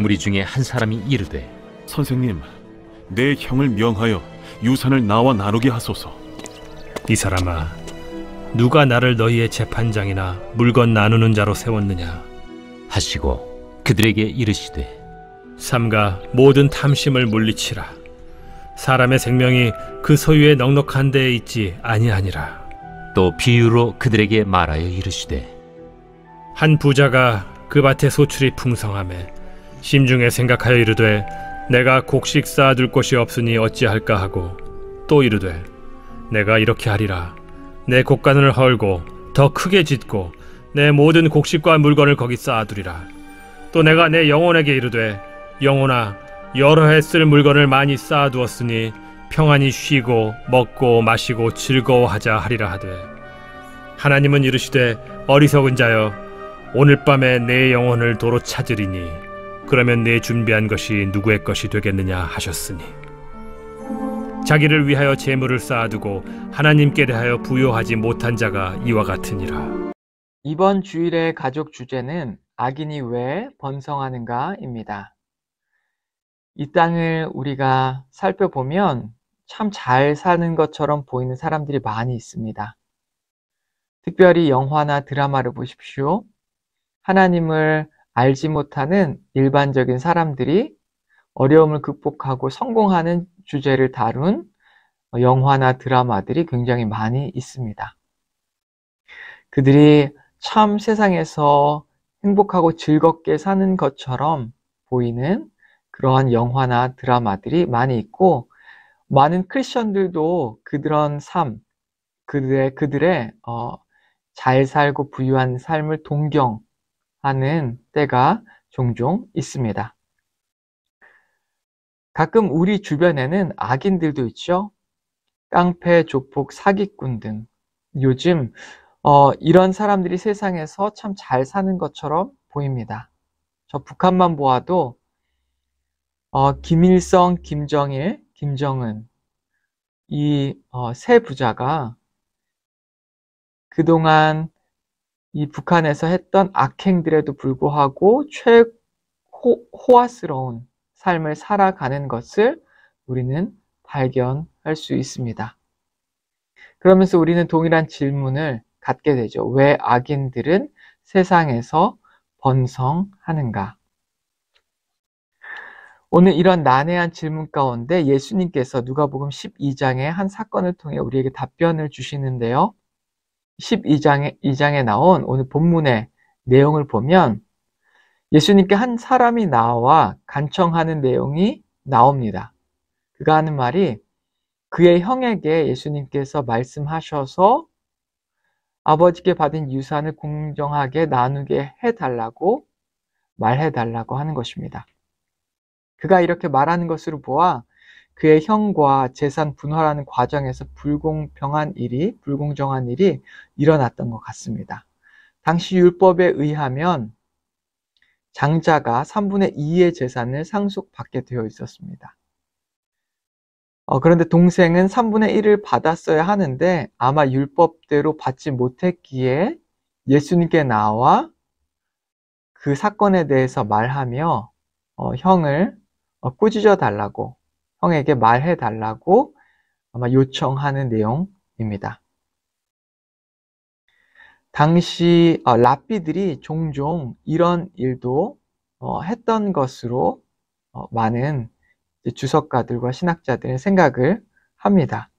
무리 중에 한 사람이 이르되 선생님, 내 형을 명하여 유산을 나와 나누게 하소서. 이 사람아, 누가 나를 너희의 재판장이나 물건 나누는 자로 세웠느냐? 하시고 그들에게 이르시되 삼가 모든 탐심을 물리치라. 사람의 생명이 그 소유의 넉넉한 데에 있지 아니하니라. 또 비유로 그들에게 말하여 이르시되 한 부자가 그 밭에 소출이 풍성함에 심중에 생각하여 이르되 내가 곡식 쌓아둘 곳이 없으니 어찌할까 하고 또 이르되 내가 이렇게 하리라 내 곡간을 헐고 더 크게 짓고 내 모든 곡식과 물건을 거기 쌓아두리라 또 내가 내 영혼에게 이르되 영혼아 여러 해 쓸 물건을 많이 쌓아두었으니 평안히 쉬고 먹고 마시고 즐거워하자 하리라 하되 하나님은 이르시되 어리석은 자여 오늘 밤에 내 영혼을 도로 찾으리니 그러면 내 준비한 것이 누구의 것이 되겠느냐 하셨으니 자기를 위하여 재물을 쌓아두고 하나님께 대하여 부여하지 못한 자가 이와 같으니라. 이번 주일의 가족 주제는 악인이 왜 번성하는가입니다. 이 땅을 우리가 살펴보면 참 잘 사는 것처럼 보이는 사람들이 많이 있습니다. 특별히 영화나 드라마를 보십시오. 하나님을 알지 못하는 일반적인 사람들이 어려움을 극복하고 성공하는 주제를 다룬 영화나 드라마들이 굉장히 많이 있습니다. 그들이 참 세상에서 행복하고 즐겁게 사는 것처럼 보이는 그러한 영화나 드라마들이 많이 있고 많은 크리스천들도 그들한 삶, 그들의 그들의 어, 잘 살고 부유한 삶을 동경 하는 때가 종종 있습니다. 가끔 우리 주변에는 악인들도 있죠. 깡패, 조폭, 사기꾼 등 요즘 어, 이런 사람들이 세상에서 참 잘 사는 것처럼 보입니다. 저 북한만 보아도 어, 김일성, 김정일, 김정은 이세 어, 부자가 그동안 이 북한에서 했던 악행들에도 불구하고 최호화스러운 삶을 살아가는 것을 우리는 발견할 수 있습니다. 그러면서 우리는 동일한 질문을 갖게 되죠. 왜 악인들은 세상에서 번성하는가? 오늘 이런 난해한 질문 가운데 예수님께서 누가복음 12장의 한 사건을 통해 우리에게 답변을 주시는데요. 12장에 2장에 나온 오늘 본문의 내용을 보면 예수님께 한 사람이 나와 간청하는 내용이 나옵니다. 그가 하는 말이 그의 형에게 예수님께서 말씀하셔서 아버지께 받은 유산을 공정하게 나누게 해달라고 말해달라고 하는 것입니다. 그가 이렇게 말하는 것으로 보아 그의 형과 재산 분할하는 과정에서 불공평한 일이, 불공정한 일이 일어났던 것 같습니다. 당시 율법에 의하면 장자가 3분의 2의 재산을 상속받게 되어 있었습니다. 어, 그런데 동생은 3분의 1을 받았어야 하는데 아마 율법대로 받지 못했기에 예수님께 나와 그 사건에 대해서 말하며 어, 형을 어, 꾸짖어 달라고 형에게 말해 달라고 아마 요청하는 내용입니다. 당시 어, 라삐들이 종종 이런 일도 어, 했던 것으로 어, 많은 주석가들과 신학자들은 생각을 합니다.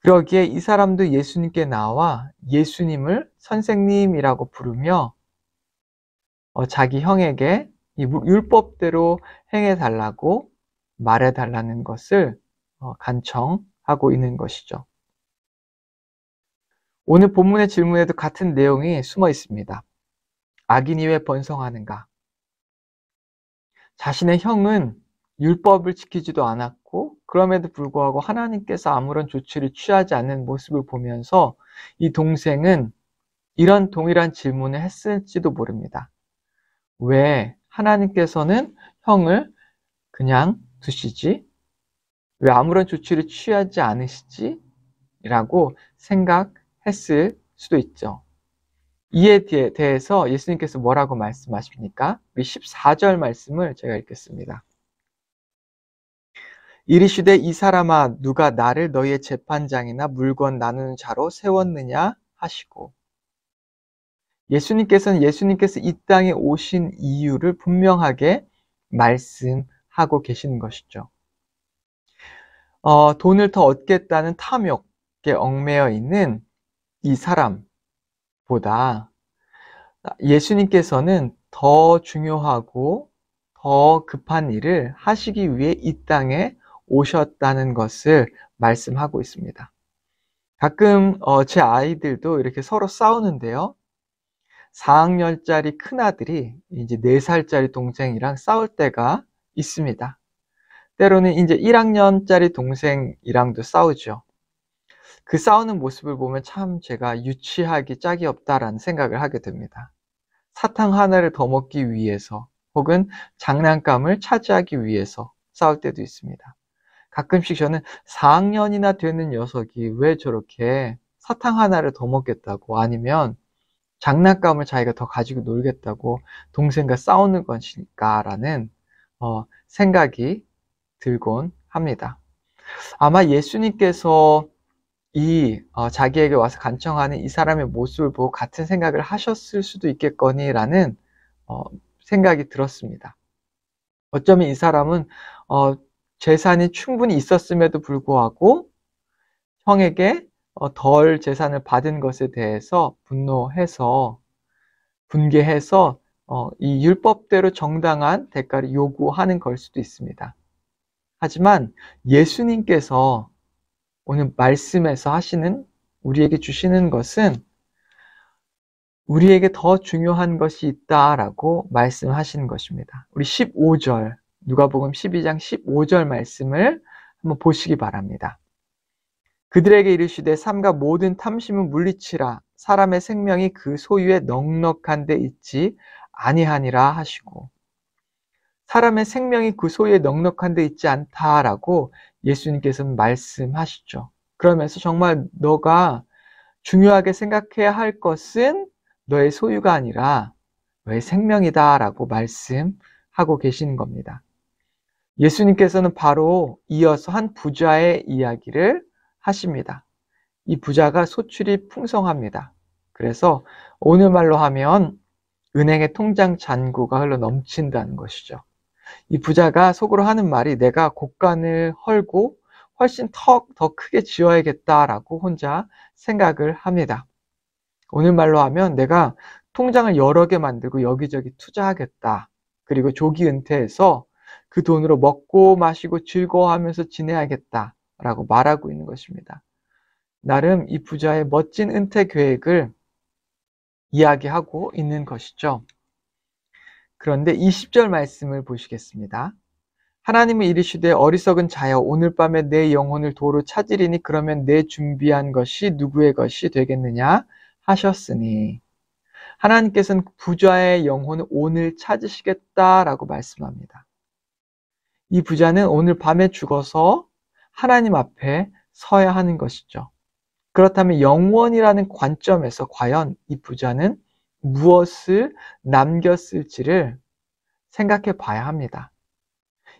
그러기에 이 사람도 예수님께 나와 예수님을 선생님이라고 부르며 어, 자기 형에게 이 율법대로 행해 달라고 말해달라는 것을 어, 간청하고 있는 것이죠. 오늘 본문의 질문에도 같은 내용이 숨어 있습니다. 악인이 왜 번성하는가? 자신의 형은 율법을 지키지도 않았고 그럼에도 불구하고 하나님께서 아무런 조치를 취하지 않는 모습을 보면서 이 동생은 이런 동일한 질문을 했을지도 모릅니다. 왜 하나님께서는 형을 그냥 두시지? 왜 아무런 조치를 취하지 않으시지? 라고 생각했을 수도 있죠. 이에 대해서 예수님께서 뭐라고 말씀하십니까? 14절 말씀을 제가 읽겠습니다. 이리시되 이 사람아 누가 나를 너희의 재판장이나 물건 나누는 자로 세웠느냐 하시고 예수님께서는 예수님께서 이 땅에 오신 이유를 분명하게 말씀하십니다. 하고 계시는 것이죠. 어, 돈을 더 얻겠다는 탐욕에 얽매여 있는 이 사람보다 예수님께서는 더 중요하고 더 급한 일을 하시기 위해 이 땅에 오셨다는 것을 말씀하고 있습니다. 가끔 어, 제 아이들도 이렇게 서로 싸우는데요. 4학년짜리 큰아들이 이제 4살짜리 동생이랑 싸울 때가 있습니다. 때로는 이제 1학년짜리 동생이랑도 싸우죠. 그 싸우는 모습을 보면 참 제가 유치하기 짝이 없다라는 생각을 하게 됩니다. 사탕 하나를 더 먹기 위해서 혹은 장난감을 차지하기 위해서 싸울 때도 있습니다. 가끔씩 저는 4학년이나 되는 녀석이 왜 저렇게 사탕 하나를 더 먹겠다고 아니면 장난감을 자기가 더 가지고 놀겠다고 동생과 싸우는 것일까라는 어, 생각이 들곤 합니다. 아마 예수님께서 이 어, 자기에게 와서 간청하는 이 사람의 모습을 보고 같은 생각을 하셨을 수도 있겠거니라는 어, 생각이 들었습니다. 어쩌면 이 사람은 어, 재산이 충분히 있었음에도 불구하고 형에게 어, 덜 재산을 받은 것에 대해서 분노해서 분개해서 어, 이 율법대로 정당한 대가를 요구하는 걸 수도 있습니다. 하지만 예수님께서 오늘 말씀에서 하시는 우리에게 주시는 것은 우리에게 더 중요한 것이 있다라고 말씀하시는 것입니다. 우리 15절 누가복음 12장 15절 말씀을 한번 보시기 바랍니다. 그들에게 이르시되 삶과 모든 탐심은 물리치라 사람의 생명이 그 소유에 넉넉한데 있지 아니하니라 하시고 사람의 생명이 그 소유에 넉넉한 데 있지 않다라고 예수님께서는 말씀하시죠. 그러면서 정말 너가 중요하게 생각해야 할 것은 너의 소유가 아니라 너의 생명이다라고 말씀하고 계시는 겁니다. 예수님께서는 바로 이어서 한 부자의 이야기를 하십니다. 이 부자가 소출이 풍성합니다. 그래서 오늘말로 하면 은행의 통장 잔고가 흘러 넘친다는 것이죠. 이 부자가 속으로 하는 말이 내가 곡간을 헐고 훨씬 턱 더 크게 지어야겠다라고 혼자 생각을 합니다. 오늘말로 하면 내가 통장을 여러 개 만들고 여기저기 투자하겠다. 그리고 조기 은퇴해서 그 돈으로 먹고 마시고 즐거워하면서 지내야겠다라고 말하고 있는 것입니다. 나름 이 부자의 멋진 은퇴 계획을 이야기하고 있는 것이죠. 그런데 20절 말씀을 보시겠습니다. 하나님은 이르시되 어리석은 자여 오늘 밤에 내 영혼을 도로 찾으리니 그러면 내 준비한 것이 누구의 것이 되겠느냐 하셨으니 하나님께서는 부자의 영혼을 오늘 찾으시겠다라고 말씀합니다. 이 부자는 오늘 밤에 죽어서 하나님 앞에 서야 하는 것이죠. 그렇다면 영원이라는 관점에서 과연 이 부자는 무엇을 남겼을지를 생각해 봐야 합니다.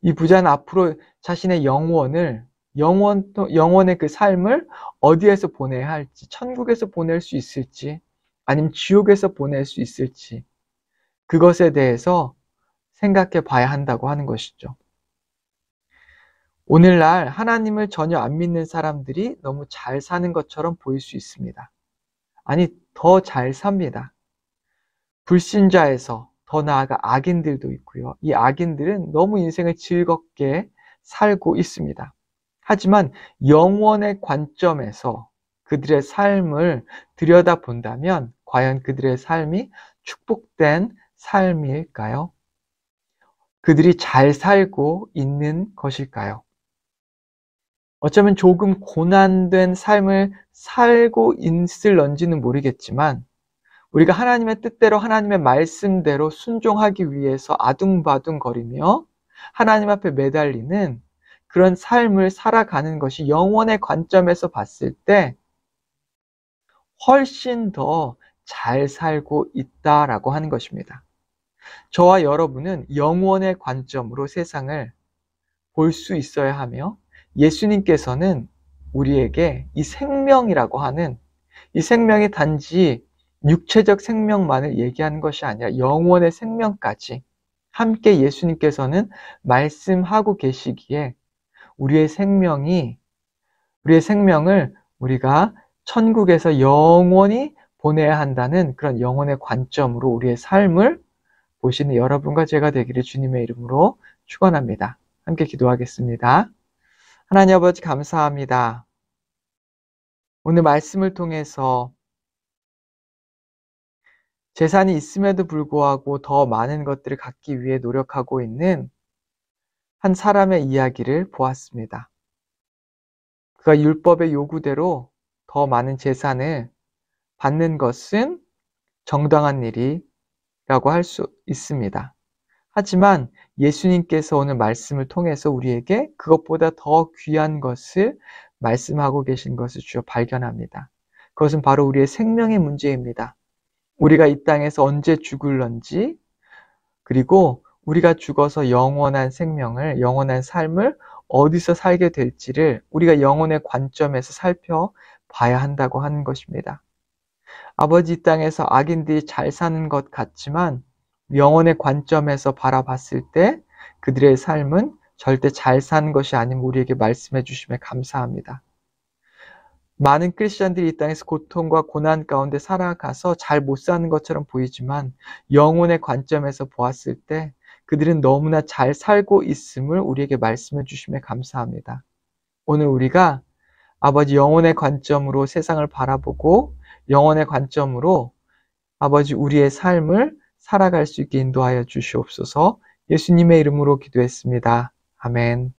이 부자는 앞으로 자신의 영원을 영원 영원의 그 삶을 어디에서 보내야 할지 천국에서 보낼 수 있을지 아니면 지옥에서 보낼 수 있을지 그것에 대해서 생각해 봐야 한다고 하는 것이죠. 오늘날 하나님을 전혀 안 믿는 사람들이 너무 잘 사는 것처럼 보일 수 있습니다. 아니, 더 잘 삽니다. 불신자에서 더 나아가 악인들도 있고요. 이 악인들은 너무 인생을 즐겁게 살고 있습니다. 하지만 영원의 관점에서 그들의 삶을 들여다 본다면 과연 그들의 삶이 축복된 삶일까요? 그들이 잘 살고 있는 것일까요? 어쩌면 조금 고난된 삶을 살고 있을런지는 모르겠지만 우리가 하나님의 뜻대로 하나님의 말씀대로 순종하기 위해서 아둥바둥거리며 하나님 앞에 매달리는 그런 삶을 살아가는 것이 영원의 관점에서 봤을 때 훨씬 더 잘 살고 있다라고 하는 것입니다. 저와 여러분은 영원의 관점으로 세상을 볼 수 있어야 하며 예수님께서는 우리에게 이 생명이라고 하는 이 생명이 단지 육체적 생명만을 얘기하는 것이 아니라 영원의 생명까지 함께 예수님께서는 말씀하고 계시기에 우리의 생명이 우리의 생명을 우리가 천국에서 영원히 보내야 한다는 그런 영혼의 관점으로 우리의 삶을 보시는 여러분과 제가 되기를 주님의 이름으로 축원합니다. 함께 기도하겠습니다. 하나님 아버지 감사합니다. 오늘 말씀을 통해서 재산이 있음에도 불구하고 더 많은 것들을 갖기 위해 노력하고 있는 한 사람의 이야기를 보았습니다. 그가 율법의 요구대로 더 많은 재산을 받는 것은 정당한 일이라고 할 수 있습니다. 하지만 예수님께서 오늘 말씀을 통해서 우리에게 그것보다 더 귀한 것을 말씀하고 계신 것을 주어 발견합니다. 그것은 바로 우리의 생명의 문제입니다. 우리가 이 땅에서 언제 죽을런지, 그리고 우리가 죽어서 영원한 생명을, 영원한 삶을 어디서 살게 될지를 우리가 영혼의 관점에서 살펴봐야 한다고 하는 것입니다. 아버지 땅에서 악인들이 잘 사는 것 같지만 영혼의 관점에서 바라봤을 때 그들의 삶은 절대 잘 사는 것이 아님 우리에게 말씀해 주심에 감사합니다. 많은 크리스천들이 이 땅에서 고통과 고난 가운데 살아가서 잘 못 사는 것처럼 보이지만 영혼의 관점에서 보았을 때 그들은 너무나 잘 살고 있음을 우리에게 말씀해 주심에 감사합니다. 오늘 우리가 아버지 영혼의 관점으로 세상을 바라보고 영혼의 관점으로 아버지 우리의 삶을 살아갈 수 있게 인도하여 주시옵소서 예수님의 이름으로 기도했습니다. 아멘.